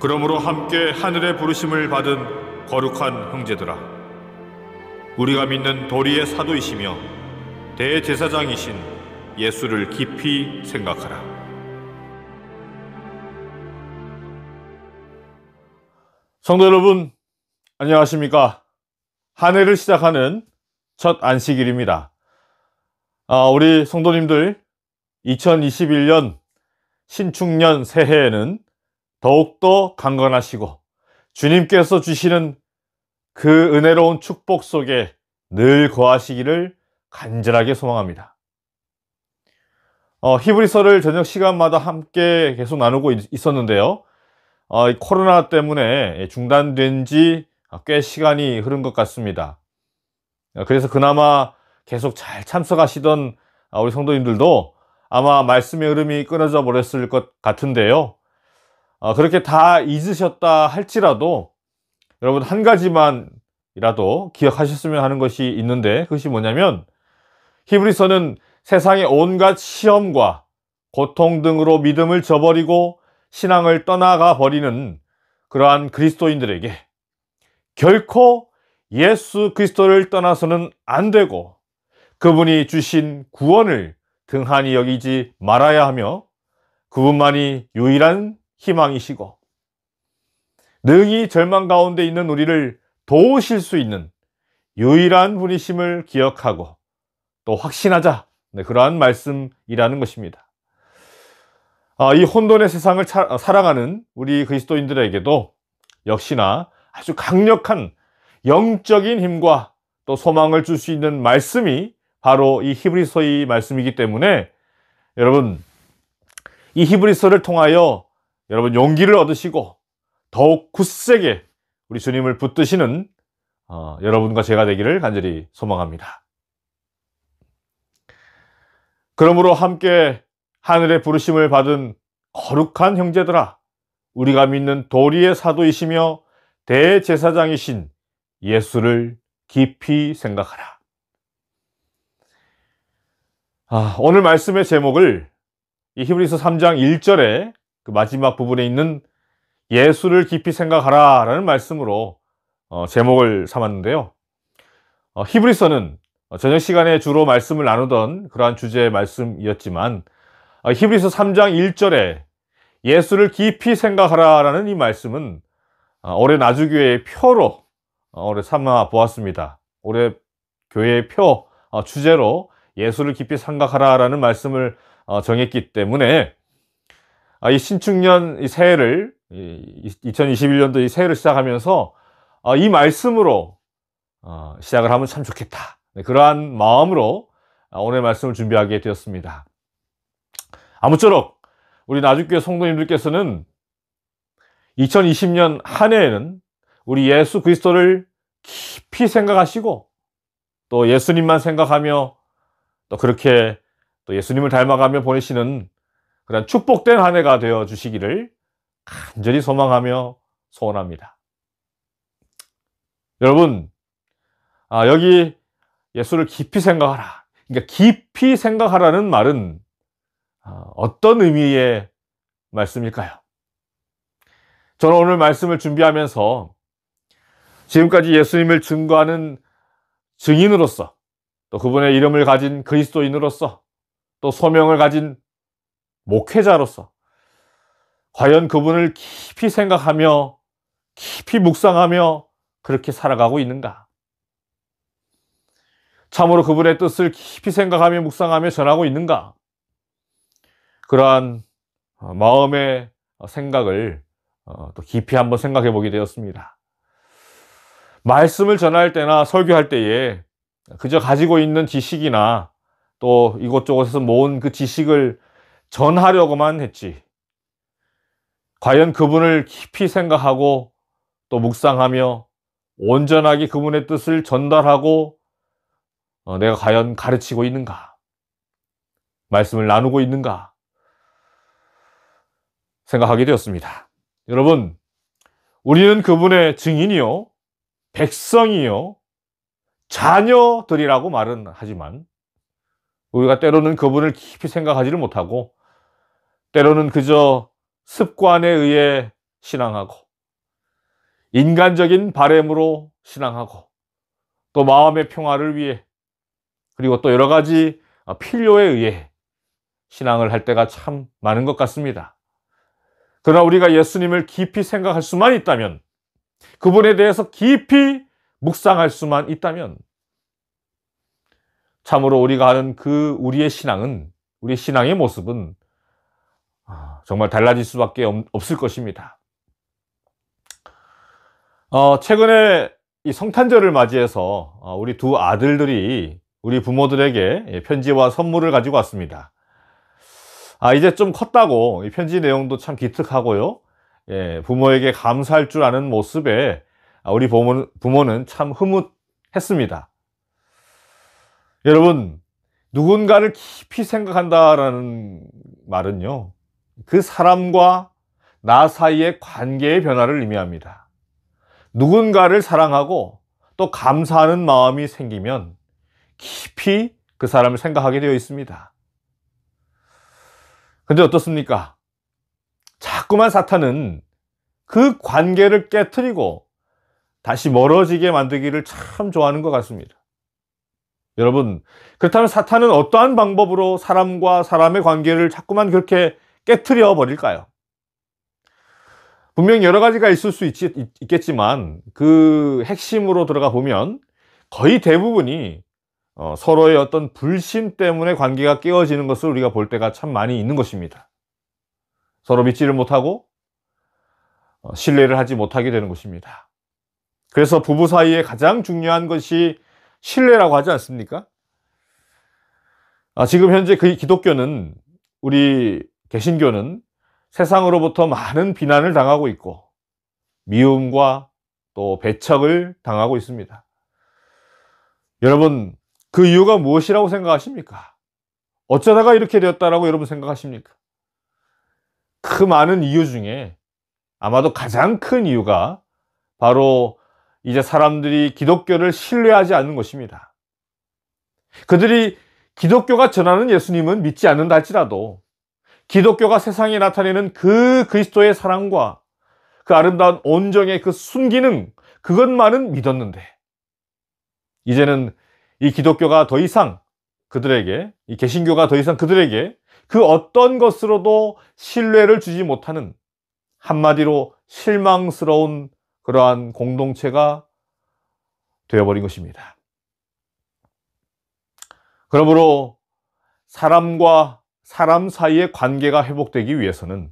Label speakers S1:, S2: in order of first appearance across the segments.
S1: 그러므로 함께 하늘의 부르심을 받은 거룩한 형제들아 우리가 믿는 도리의 사도이시며 대제사장이신 예수를 깊이 생각하라. 성도 여러분, 안녕하십니까. 한 해를 시작하는 첫 안식일입니다. 아, 우리 성도님들, 2021년 신축년 새해에는 더욱더 강건하시고 주님께서 주시는 그 은혜로운 축복 속에 늘 거하시기를 간절하게 소망합니다. 어, 히브리서를 저녁 시간마다 함께 계속 나누고 있었는데요. 어, 코로나 때문에 중단된 지 꽤 시간이 흐른 것 같습니다. 어, 그래서 그나마 계속 잘 참석하시던 아, 우리 성도님들도 아마 말씀의 흐름이 끊어져 버렸을 것 같은데요. 어, 그렇게 다 잊으셨다 할지라도 여러분 한 가지만이라도 기억하셨으면 하는 것이 있는데 그것이 뭐냐면 히브리서는 세상의 온갖 시험과 고통 등으로 믿음을 저버리고 신앙을 떠나가 버리는 그러한 그리스도인들에게 결코 예수 그리스도를 떠나서는 안 되고 그분이 주신 구원을 등한히 여기지 말아야 하며 그분만이 유일한 희망이시고 능히 절망 가운데 있는 우리를 도우실 수 있는 유일한 분이심을 기억하고 또 확신하자 네, 그러한 말씀이라는 것입니다. 아, 이 혼돈의 세상을 차, 어, 사랑하는 우리 그리스도인들에게도 역시나 아주 강력한 영적인 힘과 또 소망을 줄 수 있는 말씀이 바로 이 히브리서의 말씀이기 때문에 여러분 이 히브리서를 통하여 여러분 용기를 얻으시고 더욱 굳세게 우리 주님을 붙드시는 어, 여러분과 제가 되기를 간절히 소망합니다. 그러므로 함께 하늘의 부르심을 받은 거룩한 형제들아 우리가 믿는 도리의 사도이시며 대제사장이신 예수를 깊이 생각하라. 아, 오늘 말씀의 제목을 이 히브리서 3장 1절에 그 마지막 부분에 있는 예수를 깊이 생각하라 라는 말씀으로 어, 제목을 삼았는데요. 어, 히브리서는 어, 저녁 시간에 주로 말씀을 나누던 그러한 주제의 말씀이었지만 어, 히브리서 3장 1절에 예수를 깊이 생각하라 라는 이 말씀은 어, 올해 나주교회의 표로 어, 올해 삼아 보았습니다. 올해 교회의 표 어, 주제로 예수를 깊이 생각하라 라는 말씀을 어, 정했기 때문에 아, 이 신축년 이 새해를 2021년도 이 새해를 시작하면서 아, 이 말씀으로 어, 시작을 하면 참 좋겠다. 네, 그러한 마음으로 아, 오늘 말씀을 준비하게 되었습니다. 아무쪼록 우리 나주교회 성도님들께서는 2020년 한 해에는 우리 예수 그리스도를 깊이 생각하시고 또 예수님만 생각하며 또 그렇게 또 예수님을 닮아가며 보내시는 그런 축복된 한 해가 되어 주시기를 간절히 소망하며 소원합니다. 여러분, 아, 여기 예수를 깊이 생각하라. 그러니까 깊이 생각하라는 말은 아, 어떤 의미의 말씀일까요? 저는 오늘 말씀을 준비하면서 지금까지 예수님을 증거하는 증인으로서 또 그분의 이름을 가진 그리스도인으로서 또 소명을 가진 목회자로서 과연 그분을 깊이 생각하며 깊이 묵상하며 그렇게 살아가고 있는가? 참으로 그분의 뜻을 깊이 생각하며 묵상하며 전하고 있는가? 그러한 어, 마음의 생각을 어, 또 깊이 한번 생각해 보게 되었습니다. 말씀을 전할 때나 설교할 때에 그저 가지고 있는 지식이나 또 이곳저곳에서 모은 그 지식을 전하려고만 했지. 과연 그분을 깊이 생각하고 또 묵상하며 온전하게 그분의 뜻을 전달하고 어, 내가 과연 가르치고 있는가? 말씀을 나누고 있는가? 생각하게 되었습니다. 여러분, 우리는 그분의 증인이요, 백성이요, 자녀들이라고 말은 하지만 우리가 때로는 그분을 깊이 생각하지를 못하고 때로는 그저 습관에 의해 신앙하고 인간적인 바램으로 신앙하고 또 마음의 평화를 위해 그리고 또 여러 가지 필요에 의해 신앙을 할 때가 참 많은 것 같습니다. 그러나 우리가 예수님을 깊이 생각할 수만 있다면 그분에 대해서 깊이 묵상할 수만 있다면 참으로 우리가 하는 그 우리의 신앙은 우리 신앙의 모습은 아, 정말 달라질 수밖에 없을 것입니다. 어, 최근에 이 성탄절을 맞이해서 어, 우리 두 아들들이 우리 부모들에게 편지와 선물을 가지고 왔습니다. 아, 이제 좀 컸다고 이 편지 내용도 참 기특하고요. 예, 부모에게 감사할 줄 아는 모습에 우리 부모는, 부모는 참 흐뭇했습니다. 여러분, 누군가를 깊이 생각한다라는 말은요, 그 사람과 나 사이의 관계의 변화를 의미합니다. 누군가를 사랑하고 또 감사하는 마음이 생기면 깊이 그 사람을 생각하게 되어 있습니다. 근데 어떻습니까? 자꾸만 사탄은 그 관계를 깨뜨리고 다시 멀어지게 만들기를 참 좋아하는 것 같습니다. 여러분, 그렇다면 사탄은 어떠한 방법으로 사람과 사람의 관계를 자꾸만 그렇게 깨트려 버릴까요? 분명 여러 가지가 있을 수 있, 겠지만 그 핵심으로 들어가 보면 거의 대부분이 어, 서로의 어떤 불신 때문에 관계가 깨어지는 것을 우리가 볼 때가 참 많이 있는 것입니다. 서로 믿지를 못하고 어, 신뢰를 하지 못하게 되는 것입니다. 그래서 부부 사이에 가장 중요한 것이 신뢰라고 하지 않습니까? 아, 지금 현재 그 기독교는 우리 개신교는 세상으로부터 많은 비난을 당하고 있고 미움과 또 배척을 당하고 있습니다. 여러분, 그 이유가 무엇이라고 생각하십니까? 어쩌다가 이렇게 되었다라고 여러분 생각하십니까? 그 많은 이유 중에 아마도 가장 큰 이유가 바로 이제 사람들이 기독교를 신뢰하지 않는 것입니다. 그들이 기독교가 전하는 예수님은 믿지 않는다 할지라도 기독교가 세상에 나타내는 그 그리스도의 사랑과 그 아름다운 온정의 그 순기능 그것만은 믿었는데 이제는 이 기독교가 더 이상 그들에게 이 개신교가 더 이상 그들에게 그 어떤 것으로도 신뢰를 주지 못하는 한마디로 실망스러운 그러한 공동체가 되어버린 것입니다. 그러므로 사람과 사람 사이의 관계가 회복되기 위해서는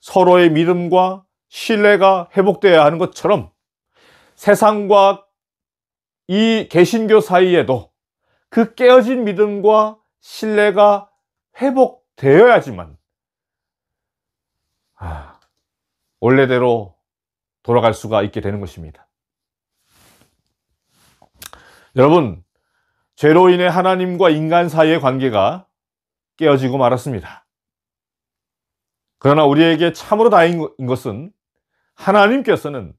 S1: 서로의 믿음과 신뢰가 회복되어야 하는 것처럼 세상과 이 개신교 사이에도 그 깨어진 믿음과 신뢰가 회복되어야지만 아, 원래대로 돌아갈 수가 있게 되는 것입니다. 여러분, 죄로 인해 하나님과 인간 사이의 관계가 깨어지고 말았습니다. 그러나 우리에게 참으로 다행인 것은 하나님께서는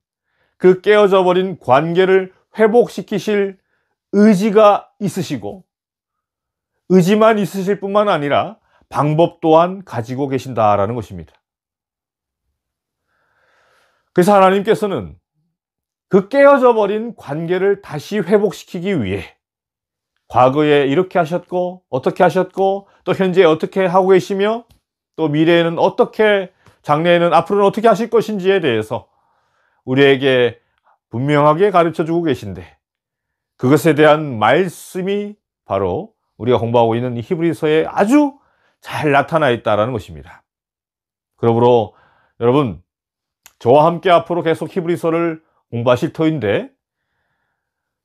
S1: 그 깨어져 버린 관계를 회복시키실 의지가 있으시고 의지만 있으실 뿐만 아니라 방법 또한 가지고 계신다라는 것입니다. 그래서 하나님께서는 그 깨어져 버린 관계를 다시 회복시키기 위해 과거에 이렇게 하셨고 어떻게 하셨고 또 현재 어떻게 하고 계시며 또 미래에는 어떻게 장래에는 앞으로는 어떻게 하실 것인지에 대해서 우리에게 분명하게 가르쳐 주고 계신데 그것에 대한 말씀이 바로 우리가 공부하고 있는 히브리서에 아주 잘 나타나 있다는 것입니다. 그러므로 여러분 저와 함께 앞으로 계속 히브리서를 공부하실 터인데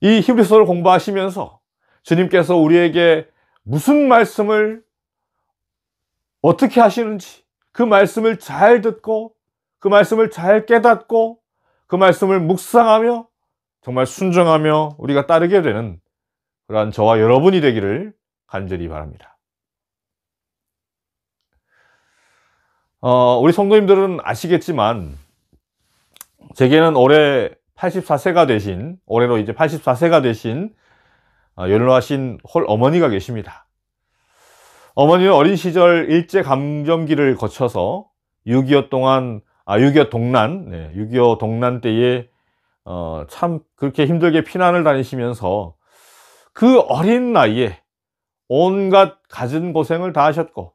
S1: 이 히브리서를 공부하시면서 주님께서 우리에게 무슨 말씀을 어떻게 하시는지 그 말씀을 잘 듣고 그 말씀을 잘 깨닫고 그 말씀을 묵상하며 정말 순종하며 우리가 따르게 되는 그러한 저와 여러분이 되기를 간절히 바랍니다. 어, 우리 성도님들은 아시겠지만 제게는 올해 84세가 되신 올해로 이제 84세가 되신 어, 연로하신 홀 어머니가 계십니다. 어머니는 어린 시절 일제 감정기를 거쳐서 6.25 동안 아, 6.25 동란, 네, 6.25 동란 때에 어, 참 그렇게 힘들게 피난을 다니시면서 그 어린 나이에 온갖 가진 고생을 다 하셨고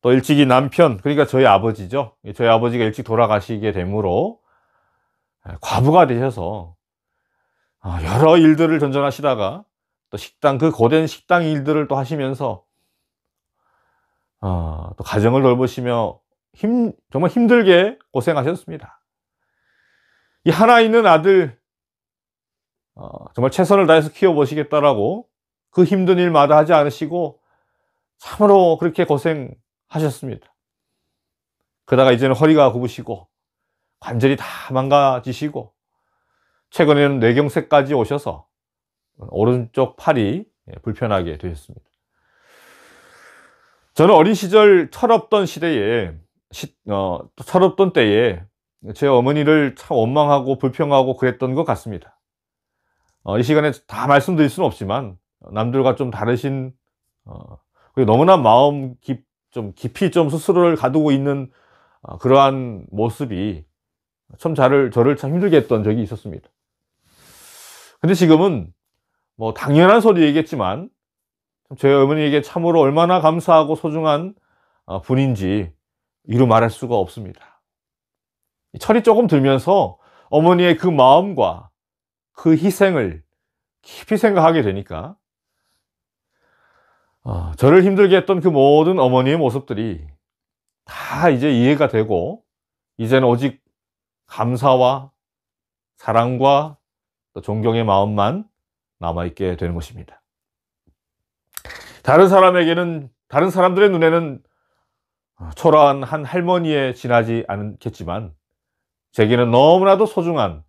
S1: 또 일찍이 남편, 그러니까 저희 아버지죠. 저희 아버지가 일찍 돌아가시게 되므로 예, 과부가 되셔서 아, 여러 일들을 전전하시다가 또 식당, 그 고된 식당 일들을 또 하시면서 어, 또 가정을 돌보시며 힘, 정말 힘들게 고생하셨습니다. 이 하나 있는 아들, 어, 정말 최선을 다해서 키워보시겠다라고 그 힘든 일마다 하지 않으시고 참으로 그렇게 고생하셨습니다. 그러다가 이제는 허리가 굽으시고 관절이 다 망가지시고 최근에는 뇌경색까지 오셔서 오른쪽 팔이 예, 불편하게 되셨습니다. 저는 어린 시절 철없던 시대에 시, 어, 철없던 때에 제 어머니를 참 원망하고 불평하고 그랬던 것 같습니다 어, 이 시간에 다 말씀드릴 수는 없지만 남들과 좀 다르신 어, 너무나 마음 깊, 좀 깊이 좀 스스로를 가두고 있는 어, 그러한 모습이 참 저를, 저를 참 힘들게 했던 적이 있었습니다 근데 지금은 뭐 당연한 소리이겠지만 저희 어머니에게 참으로 얼마나 감사하고 소중한 어, 분인지 이루 말할 수가 없습니다. 철이 조금 들면서 어머니의 그 마음과 그 희생을 깊이 생각하게 되니까 어, 저를 힘들게 했던 그 모든 어머니의 모습들이 다 이제 이해가 되고 이제는 오직 감사와 사랑과 또 존경의 마음만 남아있게 되는 것입니다. 다른 사람에게는 다른 사람들의 눈에는 어, 초라한 한 할머니에 지나지 않겠지만 제게는 너무나도 소중한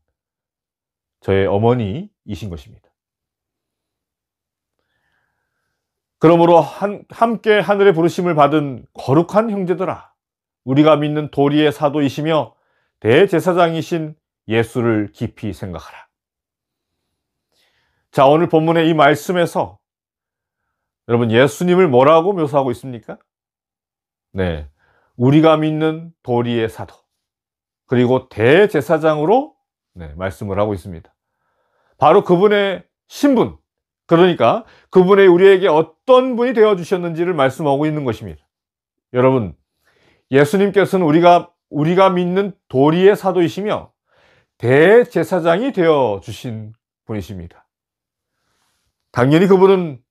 S1: 저의 어머니이신 것입니다. 그러므로 한, 함께 하늘의 부르심을 받은 거룩한 형제들아, 우리가 믿는 도리의 사도이시며 대제사장이신 예수를 깊이 생각하라. 자, 오늘 본문의 이 말씀에서 여러분 예수님을 뭐라고 묘사하고 있습니까? 네. 우리가 믿는 도리의 사도 그리고 대제사장으로 네, 말씀을 하고 있습니다. 바로 그분의 신분 그러니까 그분의 우리에게 어떤 분이 되어 주셨는지를 말씀하고 있는 것입니다. 여러분 예수님께서는 우리가 우리가 믿는 도리의 사도이시며 대제사장이 되어 주신 분이십니다. 당연히 그분은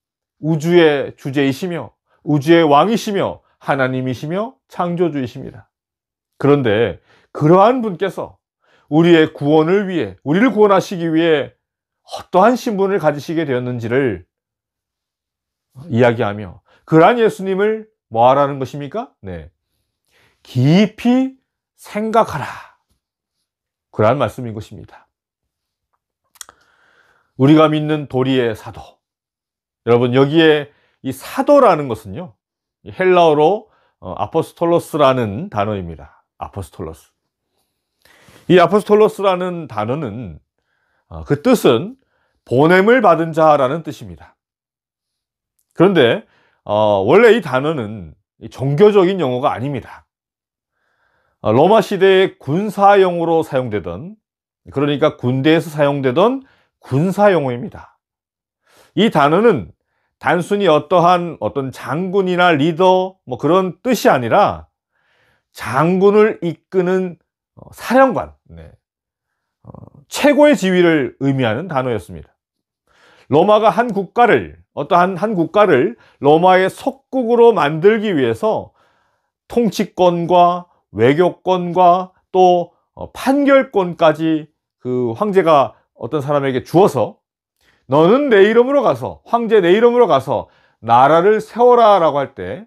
S1: 우주의 주제이시며 우주의 왕이시며 하나님이시며 창조주이십니다. 그런데 그러한 분께서 우리의 구원을 위해 우리를 구원하시기 위해 어떠한 신분을 가지시게 되었는지를 이야기하며 그러한 예수님을 뭐 하라는 것입니까? 네. 깊이 생각하라. 그러한 말씀인 것입니다. 우리가 믿는 도리의 사도 여러분 여기에 이 사도라는 것은요 헬라어로 어, 아포스톨로스라는 단어입니다. 아포스톨로스. 이 아포스톨로스라는 단어는 어, 그 뜻은 보냄을 받은 자라는 뜻입니다. 그런데 어, 원래 이 단어는 종교적인 용어가 아닙니다. 로마 시대의 군사용으로 사용되던 그러니까 군대에서 사용되던 군사용어입니다. 이 단어는 단순히 어떠한 어떤 장군이나 리더 뭐 그런 뜻이 아니라 장군을 이끄는 어, 사령관, 네. 어, 최고의 지위를 의미하는 단어였습니다. 로마가 한 국가를 어떠한 한 국가를 로마의 속국으로 만들기 위해서 통치권과 외교권과 또 어, 판결권까지 그 황제가 어떤 사람에게 주어서 너는 내 이름으로 가서 황제 내 이름으로 가서 나라를 세워라 라고 할 때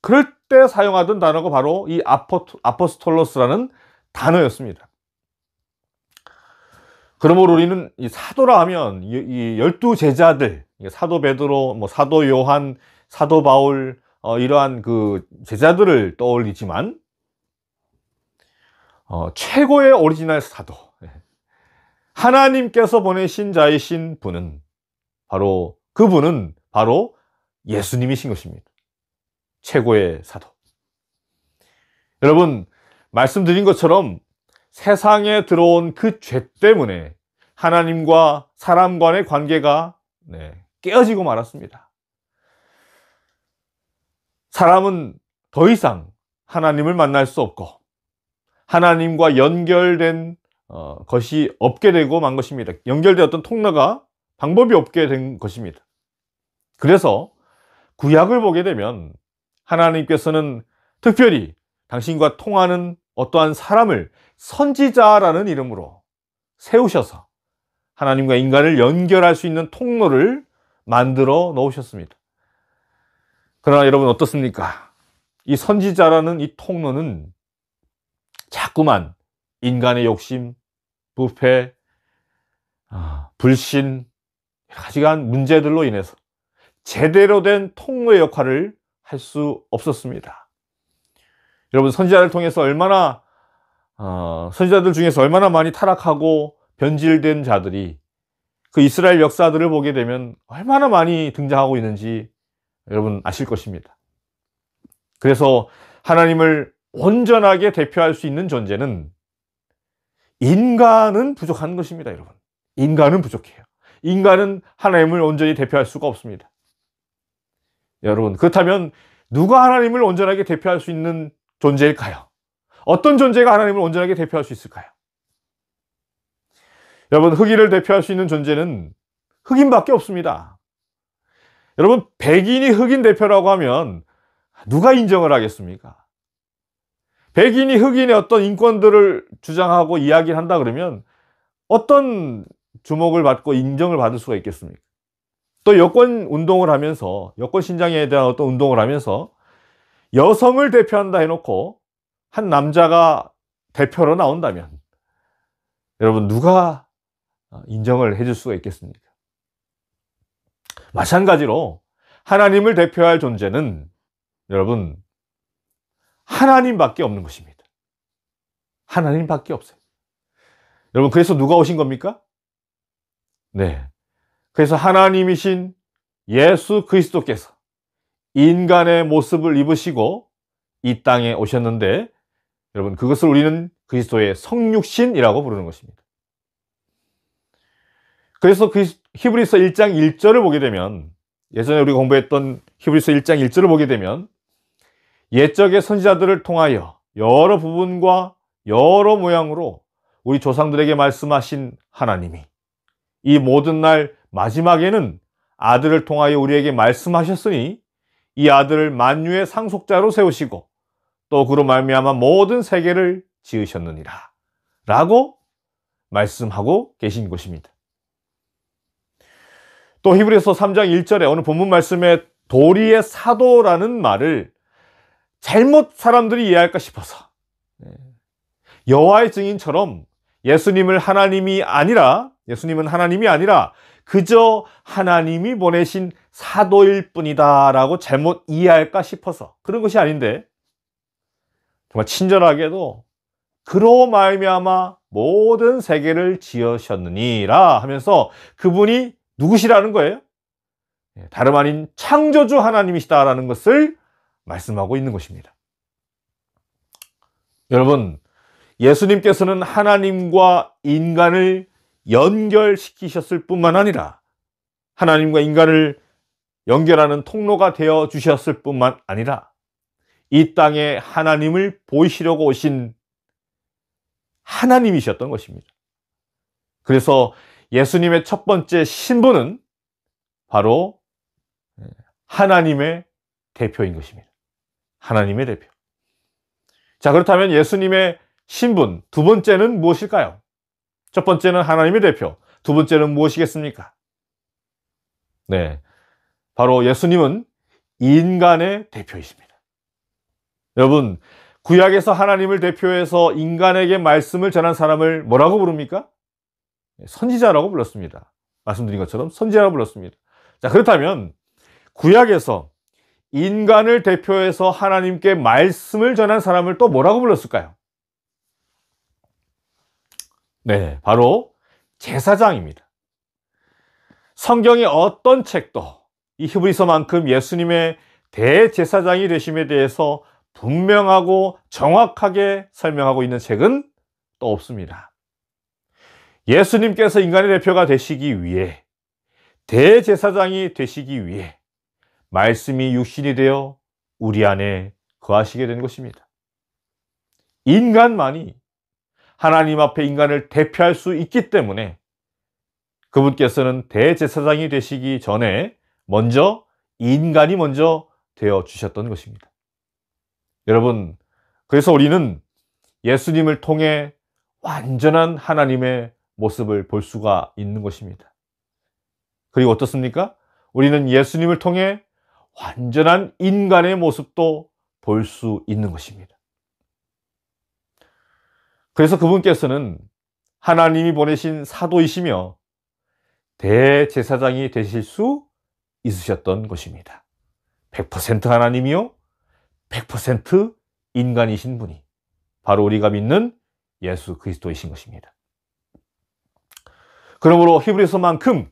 S1: 그럴 때 사용하던 단어가 바로 이 아포, 아포스톨로스라는 단어였습니다 그러므로 우리는 이 사도라 하면 이 열두 제자들 사도 베드로, 뭐 사도 요한, 사도 바울 어, 이러한 그 제자들을 떠올리지만 어, 최고의 오리지널 사도 하나님께서 보내신 자이신 분은 바로 그분은 바로 예수님이신 것입니다. 최고의 사도. 여러분, 말씀드린 것처럼 세상에 들어온 그 죄 때문에 하나님과 사람 간의 관계가 네, 깨어지고 말았습니다. 사람은 더 이상 하나님을 만날 수 없고 하나님과 연결된 어, 것이 없게 되고 만 것입니다. 연결되었던 통로가 방법이 없게 된 것입니다. 그래서 구약을 보게 되면 하나님께서는 특별히 당신과 통하는 어떠한 사람을 선지자라는 이름으로 세우셔서 하나님과 인간을 연결할 수 있는 통로를 만들어 놓으셨습니다. 그러나 여러분 어떻습니까? 이 선지자라는 이 통로는 자꾸만 인간의 욕심, 부패, 아, 불신, 여러 가지가 문제들로 인해서 제대로 된 통로의 역할을 할 수 없었습니다. 여러분 선지자를 통해서 얼마나 어, 선지자들 중에서 얼마나 많이 타락하고 변질된 자들이 그 이스라엘 역사들을 보게 되면 얼마나 많이 등장하고 있는지 여러분 아실 것입니다. 그래서 하나님을 온전하게 대표할 수 있는 존재는 인간은 부족한 것입니다, 여러분. 인간은 부족해요. 인간은 하나님을 온전히 대표할 수가 없습니다. 여러분, 그렇다면 누가 하나님을 온전하게 대표할 수 있는 존재일까요? 어떤 존재가 하나님을 온전하게 대표할 수 있을까요? 여러분, 흑인을 대표할 수 있는 존재는 흑인밖에 없습니다. 여러분, 백인이 흑인 대표라고 하면 누가 인정을 하겠습니까? 백인이 흑인의 어떤 인권들을 주장하고 이야기를 한다 그러면 어떤 주목을 받고 인정을 받을 수가 있겠습니까? 또 여권 운동을 하면서 여권 신장에 대한 어떤 운동을 하면서 여성을 대표한다 해놓고 한 남자가 대표로 나온다면 여러분 누가 인정을 해줄 수가 있겠습니까? 마찬가지로 하나님을 대표할 존재는 여러분 하나님밖에 없는 것입니다. 하나님밖에 없어요. 여러분, 그래서 누가 오신 겁니까? 네. 그래서 하나님이신 예수 그리스도께서 인간의 모습을 입으시고 이 땅에 오셨는데 여러분 그것을 우리는 그리스도의 성육신이라고 부르는 것입니다. 그래서 그 히브리서 1장 1절을 보게 되면 예전에 우리 공부했던 히브리서 1장 1절을 보게 되면 옛적의 선지자들을 통하여 여러 부분과 여러 모양으로 우리 조상들에게 말씀하신 하나님이 이 모든 날 마지막에는 아들을 통하여 우리에게 말씀하셨으니 이 아들을 만유의 상속자로 세우시고 또 그로 말미암아 모든 세계를 지으셨느니라 라고 말씀하고 계신 것입니다. 또 히브리서 3장 1절에 오늘 본문 말씀에 도리의 사도라는 말을 잘못 사람들이 이해할까 싶어서 네. 여호와의 증인처럼 예수님을 하나님이 아니라 예수님은 하나님이 아니라 그저 하나님이 보내신 사도일 뿐이다라고 잘못 이해할까 싶어서 그런 것이 아닌데 정말 친절하게도 그로 말미암아 모든 세계를 지으셨느니라 하면서 그분이 누구시라는 거예요? 네, 다름 아닌 창조주 하나님이시다라는 것을 말씀하고 있는 것입니다. 여러분, 예수님께서는 하나님과 인간을 연결시키셨을 뿐만 아니라 하나님과 인간을 연결하는 통로가 되어 주셨을 뿐만 아니라 이 땅에 하나님을 보이시려고 오신 하나님이셨던 것입니다. 그래서 예수님의 첫 번째 신분은 바로 하나님의 대표인 것입니다. 하나님의 대표. 자, 그렇다면 예수님의 신분 두 번째는 무엇일까요? 첫 번째는 하나님의 대표, 두 번째는 무엇이겠습니까? 네. 바로 예수님은 인간의 대표이십니다. 여러분, 구약에서 하나님을 대표해서 인간에게 말씀을 전한 사람을 뭐라고 부릅니까? 네, 선지자라고 불렀습니다. 말씀드린 것처럼 선지자라고 불렀습니다. 자, 그렇다면 구약에서 인간을 대표해서 하나님께 말씀을 전한 사람을 또 뭐라고 불렀을까요? 네, 바로 제사장입니다. 성경의 어떤 책도 이 히브리서만큼 예수님의 대제사장이 되심에 대해서 분명하고 정확하게 설명하고 있는 책은 또 없습니다. 예수님께서 인간의 대표가 되시기 위해 대제사장이 되시기 위해 말씀이 육신이 되어 우리 안에 거하시게 된 것입니다. 인간만이 하나님 앞에 인간을 대표할 수 있기 때문에 그분께서는 대제사장이 되시기 전에 먼저 인간이 먼저 되어 주셨던 것입니다. 여러분, 그래서 우리는 예수님을 통해 완전한 하나님의 모습을 볼 수가 있는 것입니다. 그리고 어떻습니까? 우리는 예수님을 통해 완전한 인간의 모습도 볼 수 있는 것입니다. 그래서 그분께서는 하나님이 보내신 사도이시며 대제사장이 되실 수 있으셨던 것입니다. 100% 하나님이요, 100% 인간이신 분이 바로 우리가 믿는 예수 그리스도이신 것입니다. 그러므로 히브리서만큼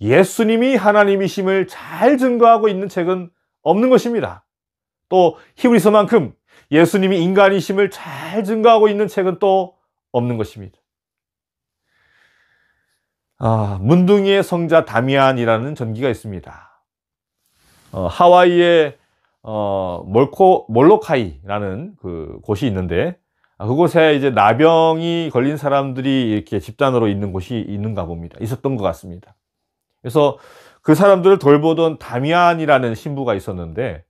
S1: 예수님이 하나님이심을 잘 증거하고 있는 책은 없는 것입니다. 또 히브리서만큼 예수님이 인간이심을 잘 증거하고 있는 책은 또 없는 것입니다. 아, 문둥이의 성자 다미안이라는 전기가 있습니다. 어, 하와이의 어, 몰코, 몰로카이라는 그 곳이 있는데 아, 그곳에 이제 나병이 걸린 사람들이 이렇게 집단으로 있는 곳이 있는가 봅니다. 있었던 것 같습니다. 그래서 그 사람들을 돌보던 다미안이라는 신부가 있었는데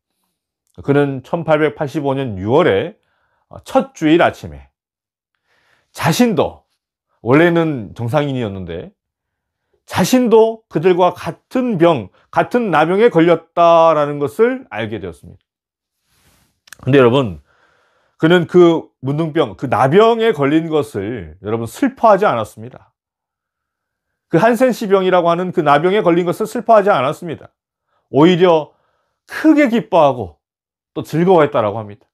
S1: 그는 1885년 6월에 첫 주일 아침에 자신도 원래는 정상인이었는데 자신도 그들과 같은 병, 같은 나병에 걸렸다라는 것을 알게 되었습니다. 근데 여러분, 그는 그 문둥병, 그 나병에 걸린 것을 여러분 슬퍼하지 않았습니다. 그 한센시병이라고 하는 그 나병에 걸린 것을 슬퍼하지 않았습니다. 오히려 크게 기뻐하고 또 즐거워했다라고 합니다.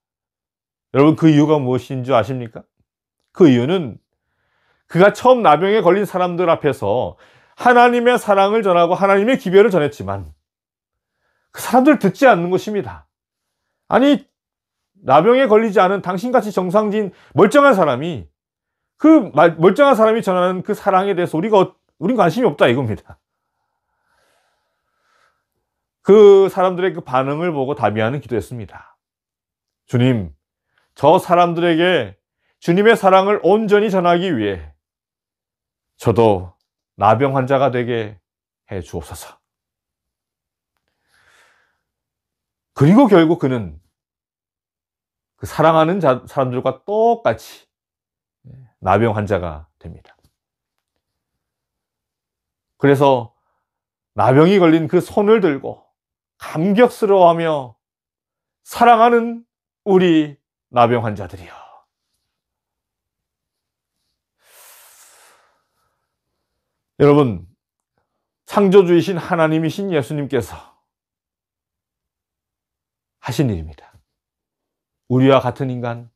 S1: 여러분 그 이유가 무엇인 줄 아십니까? 그 이유는 그가 처음 나병에 걸린 사람들 앞에서 하나님의 사랑을 전하고 하나님의 기별을 전했지만 그 사람들 듣지 않는 것입니다. 아니 나병에 걸리지 않은 당신같이 정상진 멀쩡한 사람이 그 멀쩡한 사람이 전하는 그 사랑에 대해서 우리가 우린 관심이 없다 이겁니다. 그 사람들의 그 반응을 보고 다미아는 기도했습니다. 주님, 저 사람들에게 주님의 사랑을 온전히 전하기 위해 저도 나병 환자가 되게 해 주옵소서. 그리고 결국 그는 그 사랑하는 자, 사람들과 똑같이 나병 환자가 됩니다. 그래서 나병이 걸린 그 손을 들고 감격스러워하며 사랑하는 우리 나병 환자들이여. 여러분, 창조주이신 하나님이신 예수님께서 하신 일입니다. 우리와 같은 인간,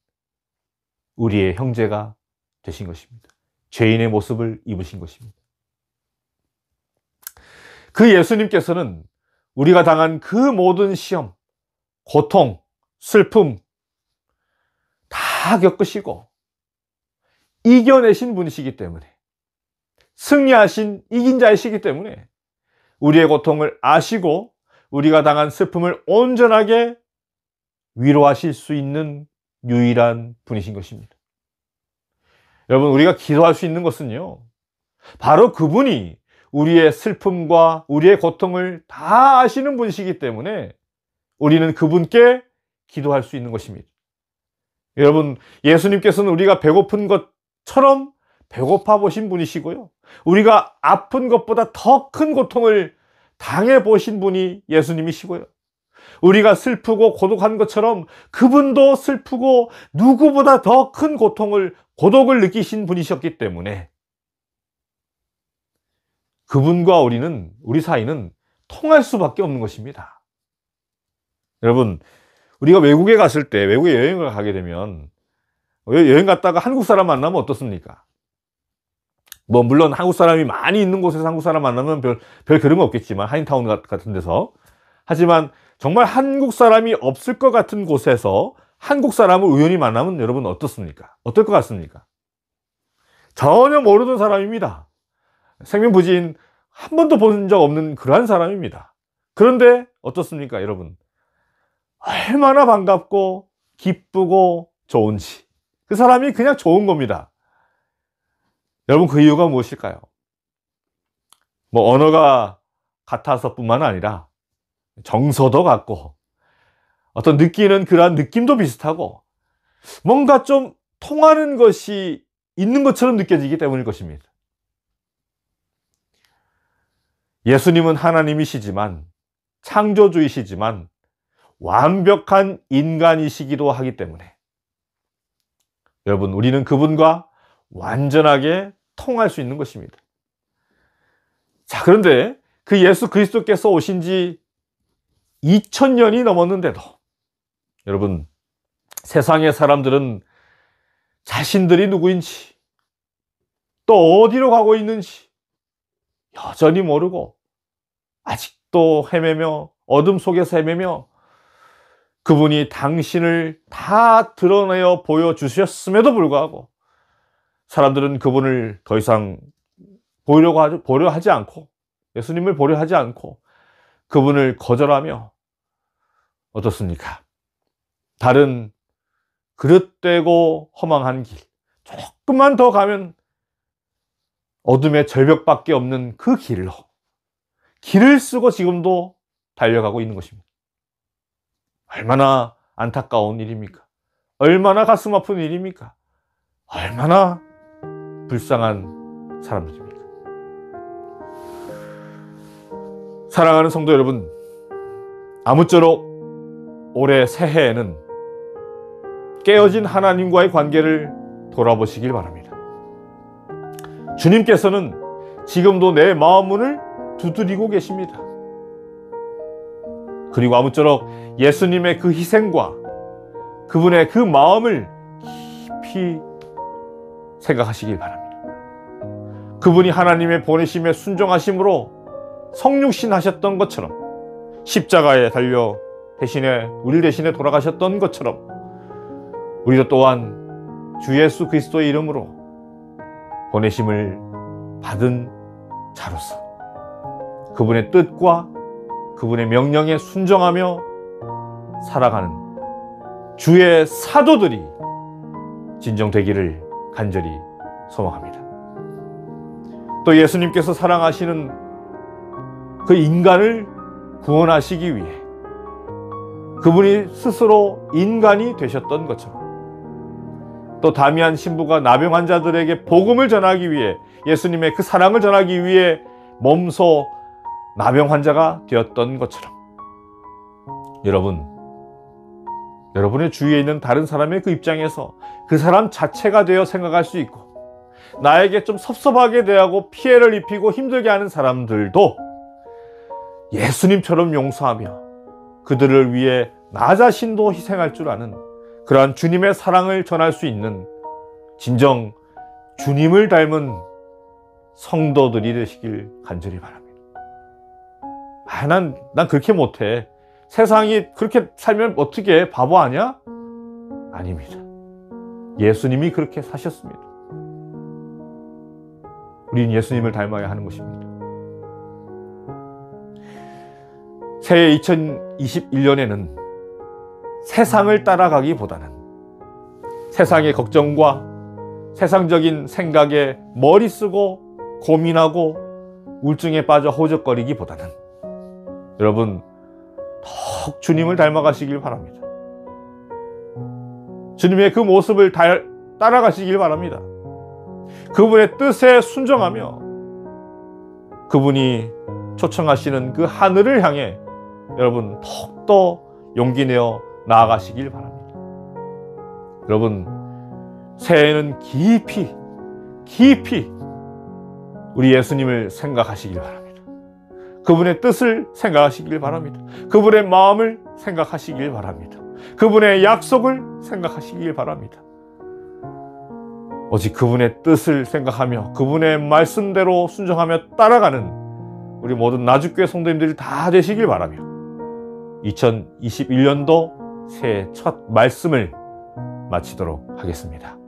S1: 우리의 형제가 되신 것입니다. 죄인의 모습을 입으신 것입니다. 그 예수님께서는 우리가 당한 그 모든 시험, 고통, 슬픔 다 겪으시고 이겨내신 분이시기 때문에 승리하신 이긴 자이시기 때문에 우리의 고통을 아시고 우리가 당한 슬픔을 온전하게 위로하실 수 있는 유일한 분이신 것입니다. 여러분, 우리가 기도할 수 있는 것은요, 바로 그분이 우리의 슬픔과 우리의 고통을 다 아시는 분이시기 때문에 우리는 그분께 기도할 수 있는 것입니다. 여러분, 예수님께서는 우리가 배고픈 것처럼 배고파 보신 분이시고요. 우리가 아픈 것보다 더 큰 고통을 당해 보신 분이 예수님이시고요. 우리가 슬프고 고독한 것처럼 그분도 슬프고 누구보다 더 큰 고통을, 고독을 느끼신 분이셨기 때문에 그분과 우리는, 우리 사이는 통할 수밖에 없는 것입니다. 여러분, 우리가 외국에 갔을 때, 외국에 여행을 가게 되면, 여행 갔다가 한국 사람 만나면 어떻습니까? 뭐, 물론 한국 사람이 많이 있는 곳에서 한국 사람 만나면 별, 별 그런 거 없겠지만, 하인타운 같은 데서. 하지만 정말 한국 사람이 없을 것 같은 곳에서 한국 사람을 우연히 만나면 여러분 어떻습니까? 어떨 것 같습니까? 전혀 모르는 사람입니다. 생명부진 한 번도 본 적 없는 그러한 사람입니다. 그런데 어떻습니까, 여러분? 얼마나 반갑고 기쁘고 좋은지. 그 사람이 그냥 좋은 겁니다. 여러분, 그 이유가 무엇일까요? 뭐, 언어가 같아서 뿐만 아니라 정서도 같고 어떤 느끼는 그러한 느낌도 비슷하고 뭔가 좀 통하는 것이 있는 것처럼 느껴지기 때문일 것입니다. 예수님은 하나님이시지만 창조주이시지만 완벽한 인간이시기도 하기 때문에 여러분 우리는 그분과 완전하게 통할 수 있는 것입니다. 자, 그런데 그 예수 그리스도께서 오신 지 2000년이 넘었는데도 여러분 세상의 사람들은 자신들이 누구인지 또 어디로 가고 있는지 여전히 모르고 아직도 헤매며 어둠 속에서 헤매며 그분이 당신을 다 드러내어 보여주셨음에도 불구하고 사람들은 그분을 더 이상 보려고 하지, 보려 하지 않고 예수님을 보려 하지 않고 그분을 거절하며 어떻습니까? 다른 그릇되고 허망한 길 조금만 더 가면 어둠의 절벽밖에 없는 그 길로 길을 쓰고 지금도 달려가고 있는 것입니다. 얼마나 안타까운 일입니까? 얼마나 가슴 아픈 일입니까? 얼마나 불쌍한 사람들입니까? 사랑하는 성도 여러분, 아무쪼록 올해 새해에는 깨어진 하나님과의 관계를 돌아보시길 바랍니다. 주님께서는 지금도 내 마음 문을 두드리고 계십니다. 그리고 아무쪼록 예수님의 그 희생과 그분의 그 마음을 깊이 생각하시길 바랍니다. 그분이 하나님의 보내심에 순종하심으로 성육신 하셨던 것처럼 십자가에 달려 대신에 우리 대신에 돌아가셨던 것처럼 우리도 또한 주 예수 그리스도의 이름으로 보내심을 받은 자로서 그분의 뜻과 그분의 명령에 순종하며 살아가는 주의 사도들이 진정되기를 간절히 소망합니다. 또 예수님께서 사랑하시는 그 인간을 구원하시기 위해 그분이 스스로 인간이 되셨던 것처럼 또 다미안 신부가 나병 환자들에게 복음을 전하기 위해 예수님의 그 사랑을 전하기 위해 몸소 나병 환자가 되었던 것처럼 여러분 여러분의 주위에 있는 다른 사람의 그 입장에서 그 사람 자체가 되어 생각할 수 있고 나에게 좀 섭섭하게 대하고 피해를 입히고 힘들게 하는 사람들도 예수님처럼 용서하며 그들을 위해 나 자신도 희생할 줄 아는 그러한 주님의 사랑을 전할 수 있는 진정 주님을 닮은 성도들이 되시길 간절히 바랍니다. 아, 난, 난 그렇게 못해. 세상이 그렇게 살면 어떻게 바보 아니야? 아닙니다. 예수님이 그렇게 사셨습니다. 우린 예수님을 닮아야 하는 것입니다. 새해 2021년에는 세상을 따라가기보다는 세상의 걱정과 세상적인 생각에 머리 쓰고 고민하고 우울증에 빠져 호적거리기보다는 여러분 더욱 주님을 닮아가시길 바랍니다. 주님의 그 모습을 달, 따라가시길 바랍니다. 그분의 뜻에 순종하며 그분이 초청하시는 그 하늘을 향해 여러분 턱도 용기 내어 나아가시길 바랍니다. 여러분, 새해에는 깊이, 깊이 우리 예수님을 생각하시길 바랍니다. 그분의 뜻을 생각하시길 바랍니다. 그분의 마음을 생각하시길 바랍니다. 그분의 약속을 생각하시길 바랍니다. 오직 그분의 뜻을 생각하며 그분의 말씀대로 순종하며 따라가는 우리 모든 나주교회 성도님들이 다 되시길 바라며 2021년도 새해 첫 말씀을 마치도록 하겠습니다.